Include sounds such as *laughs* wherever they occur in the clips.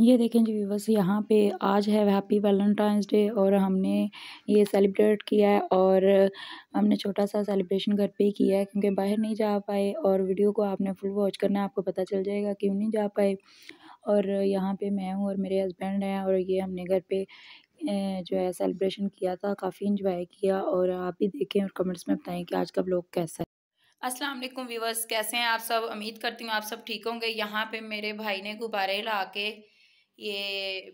ये देखें जी व्यूवर्स यहाँ पे आज है हैप्पी वैलेंटाइंस डे और हमने ये सेलिब्रेट किया है और हमने छोटा सा सेलिब्रेशन घर पे ही किया है क्योंकि बाहर नहीं जा पाए और वीडियो को आपने फुल वॉच करना है आपको पता चल जाएगा क्यों नहीं जा पाए और यहाँ पे मैं हूँ और मेरे हस्बैंड हैं और ये हमने घर पे जो है सेलिब्रेशन किया था काफ़ी इंजॉय किया और आप भी देखें और कमेंट्स में बताएँ कि आज का ब्लॉग कैसा है अस्सलाम वालेकुम व्यूवर्स कैसे हैं आप सब उम्मीद करती हूँ आप सब ठीक होंगे यहाँ पे मेरे भाई ने गुब्बारे ला के ये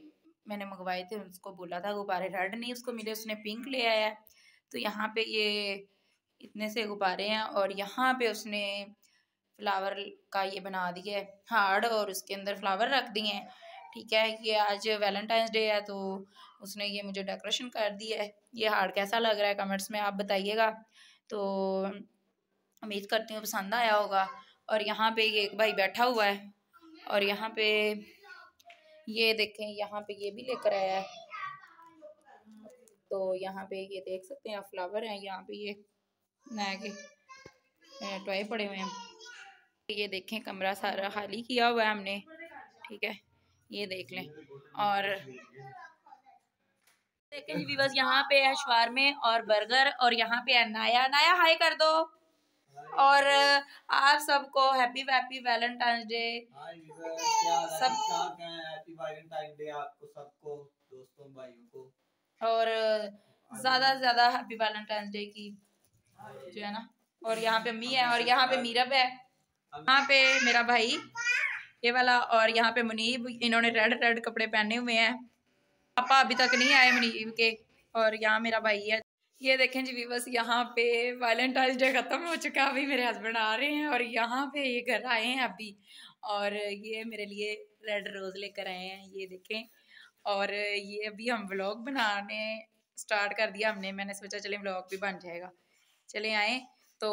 मैंने मंगवाए थे उसको बोला था गुब्बारे रेड नहीं उसको मिले उसने पिंक ले आया है तो यहाँ पे ये इतने से गुब्बारे हैं और यहाँ पे उसने फ्लावर का ये बना दिया है हार्ड और उसके अंदर फ्लावर रख दिए हैं ठीक है ये आज वैलेंटाइंस डे है तो उसने ये मुझे डेकोरेशन कर दी है ये हार्ड कैसा लग रहा है कमेंट्स में आप बताइएगा तो उम्मीद करती हूँ पसंद आया होगा और यहाँ पे ये एक भाई बैठा हुआ है और यहाँ पे ये देखें यहाँ पे ये भी लेकर आया है तो यहाँ पे ये देख सकते हैं फ्लावर हैं यहाँ पे ये नया के टॉय पड़े हुए हैं ये देखें कमरा सारा खाली किया हुआ है हमने ठीक है ये देख लें और देखें जी बस यहाँ पे है शवार में और बर्गर और यहाँ पे है नाया नाया हाई कर दो और आप सबको हैप्पी वैप्पी वैलेंटाइन डे सब वैलेंटाइन डे आपको सबको दोस्तों भाइयों को और ज्यादा से ज्यादा हैप्पी वैलेंटाइन डे की जो है ना और यहाँ पे मी है और यहाँ पे मीरब है यहाँ पे मेरा भाई ये वाला और यहाँ पे मुनीब इन्होंने रेड रेड कपड़े पहने हुए हैं पापा अभी तक नहीं आए मुनीब के और यहाँ मेरा भाई है ये देखें जी बस यहाँ पे वैलेंटाइन डे ख़त्म हो चुका है अभी मेरे हस्बैंड आ रहे हैं और यहाँ पे ये घर आए हैं अभी और ये मेरे लिए रेड रोज़ लेकर आए हैं ये देखें और ये अभी हम व्लॉग बनाने स्टार्ट कर दिया हमने मैंने सोचा चले व्लॉग भी बन जाएगा चले आए तो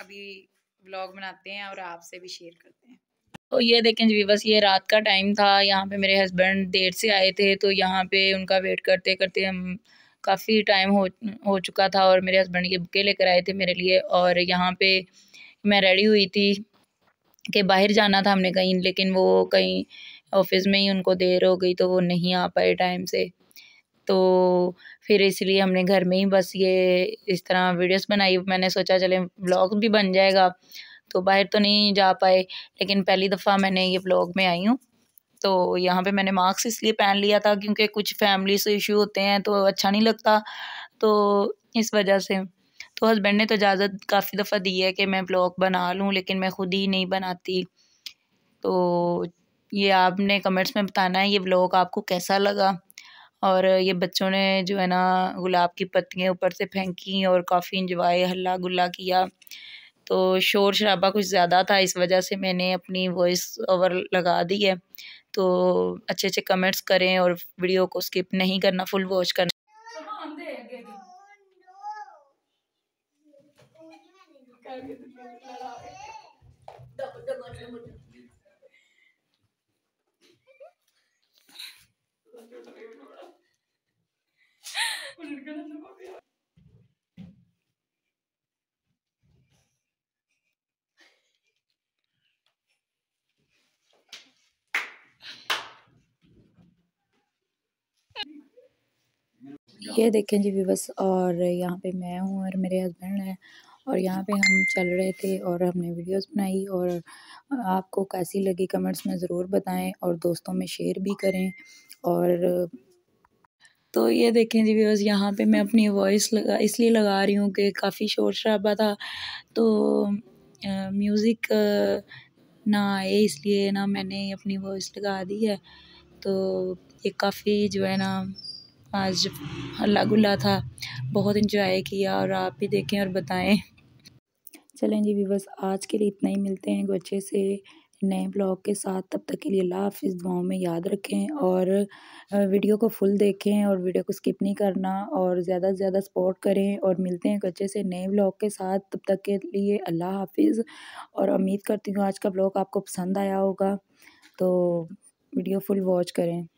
अभी व्लॉग बनाते हैं और आपसे भी शेयर करते हैं तो ये देखें जी बस ये रात का टाइम था यहाँ पे मेरे हस्बैंड देर से आए थे तो यहाँ पे उनका वेट करते करते हम काफ़ी टाइम हो हो चुका था और मेरे हस्बैंड ये बुके लेकर आए थे मेरे लिए और यहाँ पे मैं रेडी हुई थी कि बाहर जाना था हमने कहीं लेकिन वो कहीं ऑफिस में ही उनको देर हो गई तो वो नहीं आ पाए टाइम से तो फिर इसलिए हमने घर में ही बस ये इस तरह वीडियोस बनाई मैंने सोचा चले ब्लॉग भी बन जाएगा तो बाहर तो नहीं जा पाए लेकिन पहली दफ़ा मैंने ये ब्लॉग में आई हूँ तो यहाँ पे मैंने मास्क इसलिए पहन लिया था क्योंकि कुछ फैमिली से इशू होते हैं तो अच्छा नहीं लगता तो इस वजह से तो हस्बैंड ने तो इजाज़त काफ़ी दफ़ा दी है कि मैं ब्लॉग बना लूँ लेकिन मैं ख़ुद ही नहीं बनाती तो ये आपने कमेंट्स में बताना है ये ब्लॉग आपको कैसा लगा और ये बच्चों ने जो है ना गुलाब की पत्तियाँ ऊपर से फेंकी और काफ़ी इंजॉय हल्ला गुल्ला किया तो शोर शराबा कुछ ज़्यादा था इस वजह से मैंने अपनी वॉइस ओवर लगा दी है तो अच्छे अच्छे कमेंट्स करें और वीडियो को स्किप नहीं करना फुल वॉच करना *laughs* ये देखें जी विवस और यहाँ पे मैं हूँ और मेरे हस्बैंड हैं और यहाँ पे हम चल रहे थे और हमने वीडियोस बनाई और आपको कैसी लगी कमेंट्स में ज़रूर बताएं और दोस्तों में शेयर भी करें और तो ये देखें जी व्यवस यहाँ पे मैं अपनी वॉइस लगा इसलिए लगा रही हूँ कि काफ़ी शोर शराबा था तो म्यूज़िक ना आए इसलिए ना मैंने अपनी वॉइस लगा दी है तो ये काफ़ी जो है ना आज हल्ला गुल्ला था बहुत इन्जॉय किया और आप भी देखें और बताएं चलें जी बस आज के लिए इतना ही मिलते हैं अच्छे से नए ब्लॉग के साथ तब तक के लिए अल्लाह इस दुआओं में याद रखें और वीडियो को फुल देखें और वीडियो को स्किप नहीं करना और ज़्यादा से ज़्यादा सपोर्ट करें और मिलते हैं अच्छे से नए ब्लॉग के साथ तब तक के लिए अल्लाह हाफिज़ और उम्मीद करती हूँ आज का ब्लॉग आपको पसंद आया होगा तो वीडियो फुल वॉच करें